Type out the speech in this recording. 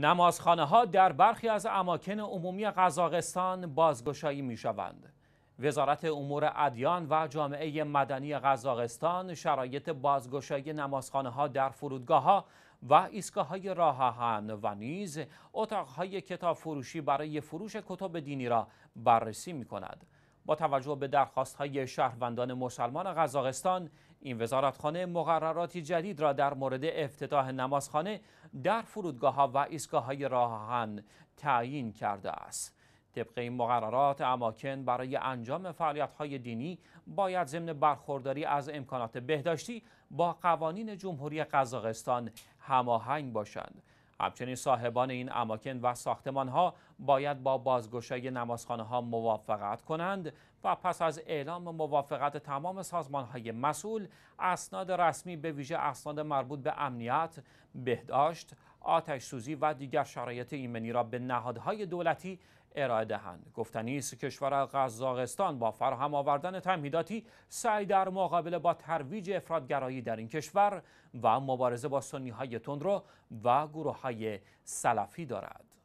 نمازخانه ها در برخی از اماکن عمومی قزاقستان بازگشایی می شوند. وزارت امور ادیان و جامعه مدنی قزاقستان شرایط بازگشایی نمازخانه ها در فرودگاه ها و ایستگاه های راه و نیز اتاق های کتاب فروشی برای فروش کتب دینی را بررسی می کند. با توجه به درخواست های شهروندان مسلمان قزاقستان این وزارتخانه مقرراتی جدید را در مورد افتتاح نمازخانه در فرودگاه ها و ایستگاه های راهن تعیین کرده است طبق این مقررات اماکن برای انجام فعالیت های دینی باید ضمن برخورداری از امکانات بهداشتی با قوانین جمهوری قزاقستان هماهنگ باشند همچنین صاحبان این اماکن و ساختمان ها باید با بازگشایی نمازخانه ها موافقت کنند و پس از اعلام موافقت تمام سازمان های مسئول اسناد رسمی به ویژه اسناد مربوط به امنیت، بهداشت، آتش سوزی و دیگر شرایط ایمنی را به نهادهای دولتی ارائه دهند گفتنی است کشور قزاقستان با فراهم آوردن تمهیداتی سعی در مقابله با ترویج افرادگرایی در این کشور و مبارزه با سنی های تندرو و گروه های سلفی دارد